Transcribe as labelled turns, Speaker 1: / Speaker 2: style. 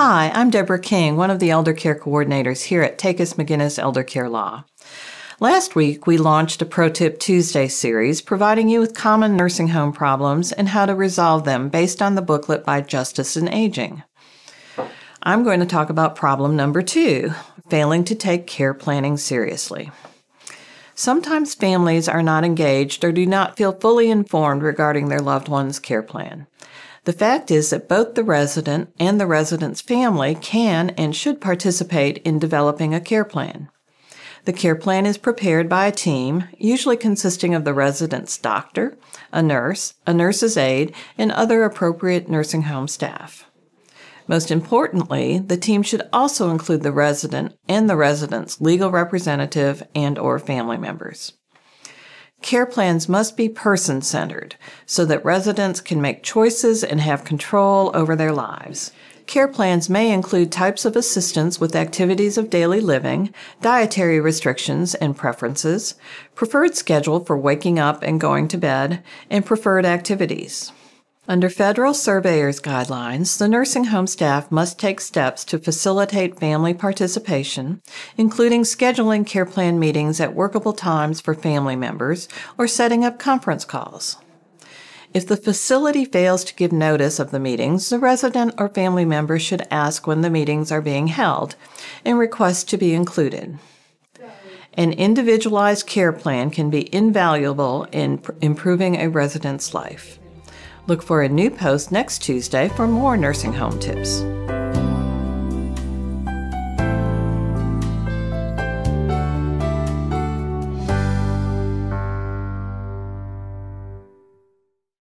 Speaker 1: Hi, I'm Deborah King, one of the elder care coordinators here at Takus McGinnis Elder Care Law. Last week, we launched a Pro Tip Tuesday series providing you with common nursing home problems and how to resolve them based on the booklet by Justice and Aging. I'm going to talk about problem number two failing to take care planning seriously. Sometimes families are not engaged or do not feel fully informed regarding their loved one's care plan. The fact is that both the resident and the resident's family can and should participate in developing a care plan. The care plan is prepared by a team, usually consisting of the resident's doctor, a nurse, a nurse's aide, and other appropriate nursing home staff. Most importantly, the team should also include the resident and the resident's legal representative and or family members. Care plans must be person centered so that residents can make choices and have control over their lives. Care plans may include types of assistance with activities of daily living, dietary restrictions and preferences, preferred schedule for waking up and going to bed, and preferred activities. Under federal surveyors' guidelines, the nursing home staff must take steps to facilitate family participation, including scheduling care plan meetings at workable times for family members or setting up conference calls. If the facility fails to give notice of the meetings, the resident or family member should ask when the meetings are being held and request to be included. An individualized care plan can be invaluable in improving a resident's life. Look for a new post next Tuesday for more nursing home tips.